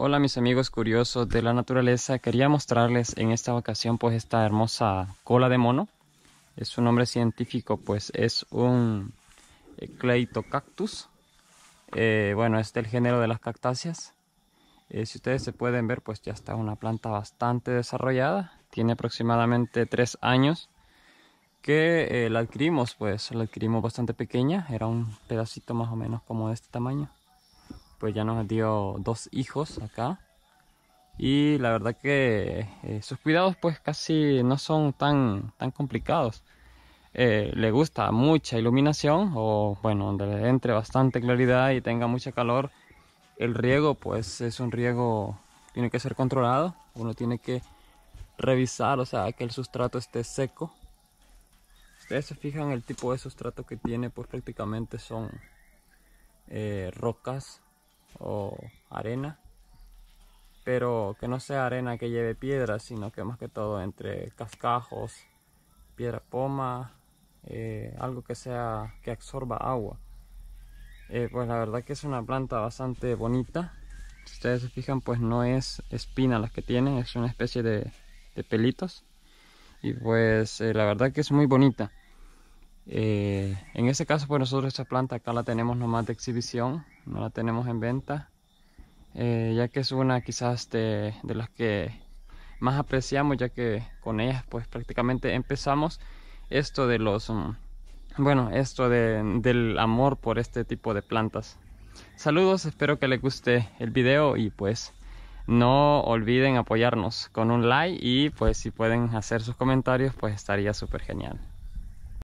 Hola mis amigos curiosos de la naturaleza, quería mostrarles en esta ocasión pues esta hermosa cola de mono. Es un nombre científico pues es un Cleitocactus. Eh, bueno, es del género de las cactáceas. Eh, si ustedes se pueden ver pues ya está una planta bastante desarrollada. Tiene aproximadamente tres años que eh, la adquirimos pues, la adquirimos bastante pequeña. Era un pedacito más o menos como de este tamaño pues ya nos dio dos hijos acá. Y la verdad que eh, sus cuidados pues casi no son tan, tan complicados. Eh, le gusta mucha iluminación o bueno, donde le entre bastante claridad y tenga mucha calor. El riego pues es un riego, tiene que ser controlado. Uno tiene que revisar, o sea, que el sustrato esté seco. Ustedes se fijan el tipo de sustrato que tiene, pues prácticamente son eh, rocas o arena pero que no sea arena que lleve piedras, sino que más que todo entre cascajos, piedra poma, eh, algo que sea que absorba agua. Eh, pues la verdad que es una planta bastante bonita. Si ustedes se fijan, pues no es espina las que tiene, es una especie de, pelitos. Y pues eh, la verdad que es muy bonita. en ese caso, pues nosotros esta planta acá la tenemos nomás de exhibición no la tenemos en venta eh, ya que es una quizás de, las que más apreciamos ya que con ellas pues prácticamente empezamos esto de los mm, bueno esto de, del amor por este tipo de plantas saludos espero que les guste el video y pues no olviden apoyarnos con un like y pues si pueden hacer sus comentarios pues estaría súper genial